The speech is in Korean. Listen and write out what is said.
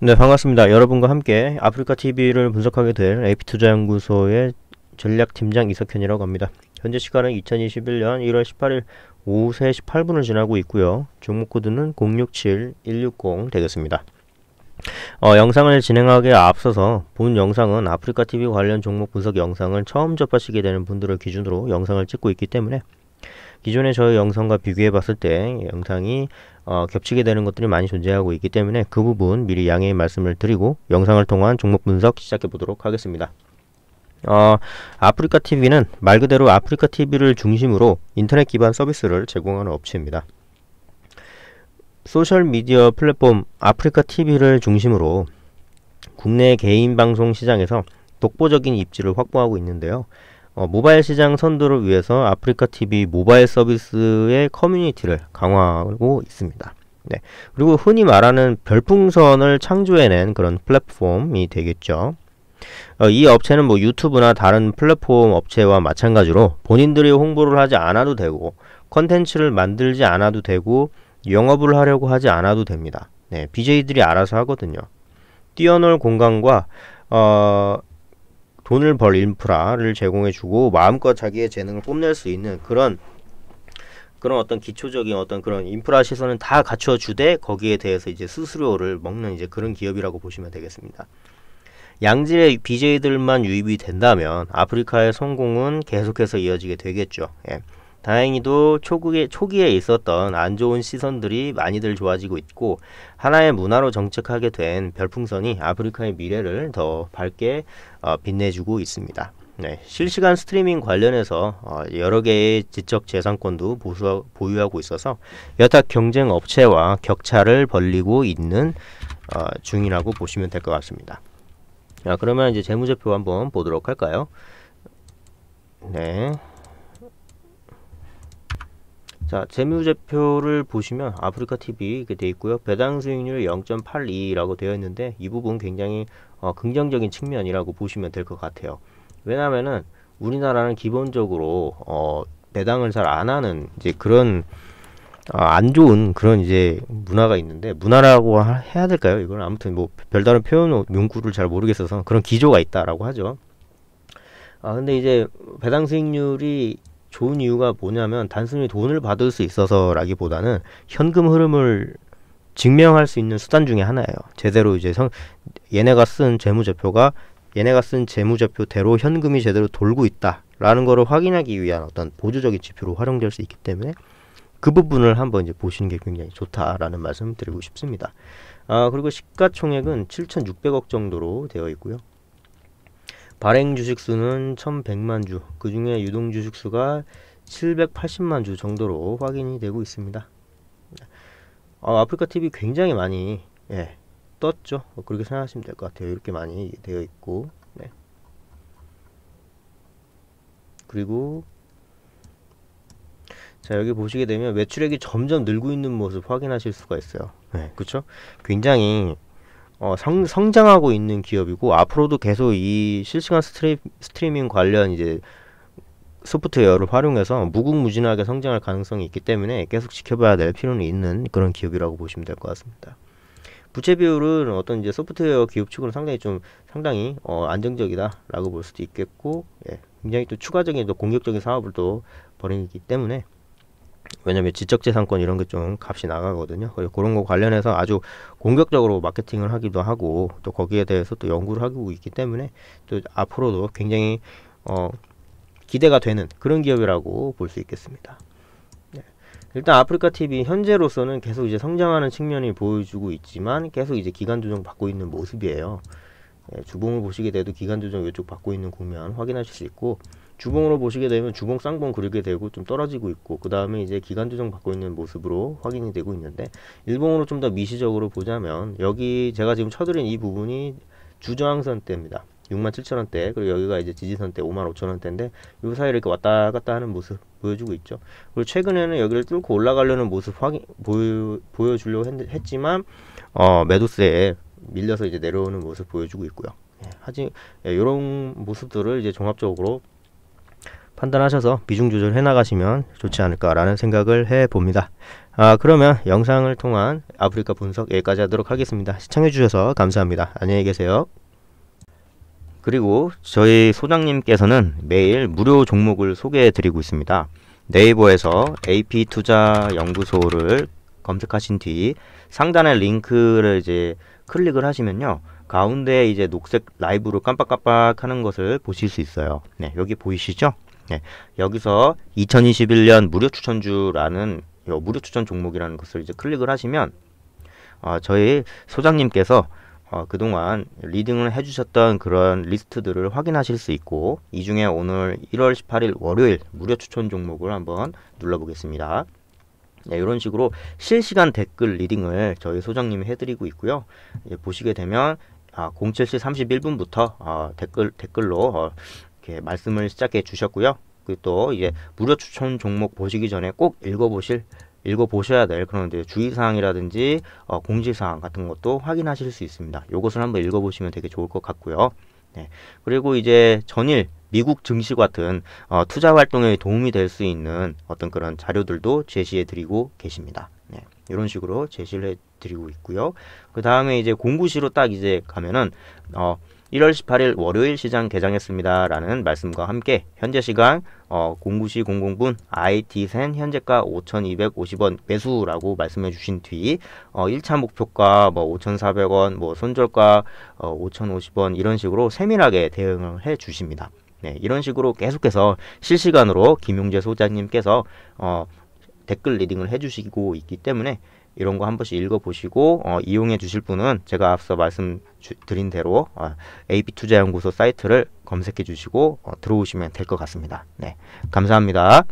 네, 반갑습니다. 여러분과 함께 아프리카 TV를 분석하게 될 AP투자연구소의 전략팀장 이석현이라고 합니다. 현재 시간은 2021년 1월 18일 오후 3시 8분을 지나고 있고요. 종목 코드는 067160 되겠습니다. 어, 영상을 진행하기에 앞서서 본 영상은 아프리카 TV 관련 종목 분석 영상을 처음 접하시게 되는 분들을 기준으로 영상을 찍고 있기 때문에 기존의 저의 영상과 비교해 봤을 때 영상이 어, 겹치게 되는 것들이 많이 존재하고 있기 때문에 그 부분 미리 양해의 말씀을 드리고 영상을 통한 종목 분석 시작해 보도록 하겠습니다. 어, 아프리카 TV는 말 그대로 아프리카 TV를 중심으로 인터넷 기반 서비스를 제공하는 업체입니다. 소셜미디어 플랫폼 아프리카 TV를 중심으로 국내 개인 방송 시장에서 독보적인 입지를 확보하고 있는데요. 어, 모바일 시장 선도를 위해서 아프리카 TV 모바일 서비스의 커뮤니티를 강화하고 있습니다. 네. 그리고 흔히 말하는 별풍선을 창조해낸 그런 플랫폼이 되겠죠. 어, 이 업체는 뭐 유튜브나 다른 플랫폼 업체와 마찬가지로 본인들이 홍보를 하지 않아도 되고 컨텐츠를 만들지 않아도 되고 영업을 하려고 하지 않아도 됩니다. 네, BJ들이 알아서 하거든요. 뛰어놀 공간과 어, 돈을 벌 인프라를 제공해주고 마음껏 자기의 재능을 뽐낼 수 있는 그런 그런 어떤 기초적인 어떤 그런 인프라 시설은 다 갖춰주되 거기에 대해서 이제 수수료를 먹는 이제 그런 기업이라고 보시면 되겠습니다. 양질의 BJ들만 유입이 된다면 아프리카의 성공은 계속해서 이어지게 되겠죠. 예. 다행히도 초기에, 초기에 있었던 안 좋은 시선들이 많이들 좋아지고 있고 하나의 문화로 정착하게 된 별풍선이 아프리카의 미래를 더 밝게 어, 빛내주고 있습니다. 네, 실시간 스트리밍 관련해서 어, 여러 개의 지적 재산권도 보수, 보유하고 있어서 여타 경쟁 업체와 격차를 벌리고 있는 어, 중이라고 보시면 될 것 같습니다. 자, 그러면 이제 재무제표 한번 보도록 할까요? 네. 자 재무제표를 보시면 아프리카 TV 이렇게 돼 있고요 배당 수익률 0.82라고 되어 있는데 이 부분 굉장히 어, 긍정적인 측면이라고 보시면 될 것 같아요 왜냐면은 우리나라는 기본적으로 어, 배당을 잘 안 하는 이제 그런 어, 안 좋은 그런 이제 문화가 있는데 문화라고 하, 해야 될까요 이건 아무튼 뭐 별다른 표현 뭐 용구를 잘 모르겠어서 그런 기조가 있다라고 하죠 아 근데 이제 배당 수익률이 좋은 이유가 뭐냐면 단순히 돈을 받을 수 있어서라기보다는 현금 흐름을 증명할 수 있는 수단 중에 하나예요. 제대로 이제 성, 얘네가 쓴 재무제표가 얘네가 쓴 재무제표대로 현금이 제대로 돌고 있다라는 거를 확인하기 위한 어떤 보조적인 지표로 활용될 수 있기 때문에 그 부분을 한번 이제 보시는 게 굉장히 좋다라는 말씀 을 드리고 싶습니다. 아, 그리고 시가총액은 7,600억 정도로 되어 있고요. 발행 주식 수는 1100만 주, 그 중에 유동 주식 수가 780만 주 정도로 확인이 되고 있습니다. 아, 아프리카 TV 굉장히 많이 예, 떴죠. 그렇게 생각하시면 될 것 같아요. 이렇게 많이 되어 있고. 네. 그리고 자 여기 보시게 되면 매출액이 점점 늘고 있는 모습 확인하실 수가 있어요. 네, 그렇죠? 굉장히 어, 성, 성장하고 있는 기업이고 앞으로도 계속 이 실시간 스트리, 스트리밍 관련 이제 소프트웨어를 활용해서 무궁무진하게 성장할 가능성이 있기 때문에 계속 지켜봐야 될 필요는 있는 그런 기업이라고 보시면 될 것 같습니다. 부채 비율은 어떤 이제 소프트웨어 기업 측으로 상당히 좀 상당히 어, 안정적이다라고 볼 수도 있겠고 예, 굉장히 또 추가적인 또 공격적인 사업을 또 벌이기 때문에 왜냐면 지적재산권 이런 게 좀 값이 나가거든요. 그런 거 관련해서 아주 공격적으로 마케팅을 하기도 하고 또 거기에 대해서 또 연구를 하고 있기 때문에 또 앞으로도 굉장히 어, 기대가 되는 그런 기업이라고 볼 수 있겠습니다. 네. 일단 아프리카 TV 현재로서는 계속 이제 성장하는 측면이 보여주고 있지만 계속 이제 기간 조정 받고 있는 모습이에요. 예, 주봉을 보시게 돼도 기간 조정 이쪽 받고 있는 국면 확인하실 수 있고 주봉으로 보시게 되면 주봉 쌍봉 그리게 되고 좀 떨어지고 있고 그 다음에 이제 기간 조정 받고 있는 모습으로 확인이 되고 있는데 일봉으로 좀 더 미시적으로 보자면 여기 제가 지금 쳐드린 이 부분이 주저항선 때입니다. 67,000원대 그리고 여기가 이제 지지선때 55,000원대인데 이 사이를 이렇게 왔다 갔다 하는 모습 보여주고 있죠. 그리고 최근에는 여기를 뚫고 올라가려는 모습 확인 보여, 보여주려고 했, 지만 어, 매도세에 밀려서 이제 내려오는 모습 보여주고 있고요. 예, 하지 이런 예, 모습들을 이제 종합적으로 판단하셔서 비중 조절해 나가시면 좋지 않을까라는 생각을 해봅니다. 아 그러면 영상을 통한 아프리카 분석 여기까지 하도록 하겠습니다. 시청해주셔서 감사합니다. 안녕히 계세요. 그리고 저희 소장님께서는 매일 무료 종목을 소개해드리고 있습니다. 네이버에서 AP투자연구소를 검색하신 뒤 상단의 링크를 이제 클릭을 하시면요. 가운데 이제 녹색 라이브로 깜빡깜빡 하는 것을 보실 수 있어요. 네, 여기 보이시죠? 네, 여기서 2021년 무료 추천주라는 요 무료 추천 종목이라는 것을 이제 클릭을 하시면 어, 저희 소장님께서 어, 그동안 리딩을 해주셨던 그런 리스트들을 확인하실 수 있고 이 중에 오늘 1월 18일 월요일 무료 추천 종목을 한번 눌러보겠습니다. 네, 이런 식으로 실시간 댓글 리딩을 저희 소장님이 해드리고 있고요. 보시게 되면 아, 07시 31분부터 어, 댓글 댓글로 어, 이렇게 말씀을 시작해 주셨고요. 그리고 또 이제 무료 추천 종목 보시기 전에 꼭 읽어보실 읽어보셔야 될 그런 주의사항이라든지 어, 공지사항 같은 것도 확인하실 수 있습니다. 요것을 한번 읽어보시면 되게 좋을 것 같고요. 네. 그리고 이제 전일 미국 증시 같은 어, 투자 활동에 도움이 될 수 있는 어떤 그런 자료들도 제시해 드리고 계십니다. 네. 이런 식으로 제시를 해 드리고 있고요. 그 다음에 이제 공구시로 딱 이제 가면은 어, 1월 18일 월요일 시장 개장했습니다. 라는 말씀과 함께 현재 시간 어, 09시 00분 IT센 현재가 5,250원 매수라고 말씀해 주신 뒤 어, 1차 목표가 뭐 5,400원 뭐 손절가 어, 5,050원 이런 식으로 세밀하게 대응을 해 주십니다. 네, 이런 식으로 계속해서 실시간으로 김용재 소장님께서 어, 댓글 리딩을 해주시고 있기 때문에 이런 거 한 번씩 읽어보시고 어, 이용해 주실 분은 제가 앞서 말씀드린 대로 어, AB투자연구소 사이트를 검색해 주시고 어, 들어오시면 될 것 같습니다. 네, 감사합니다.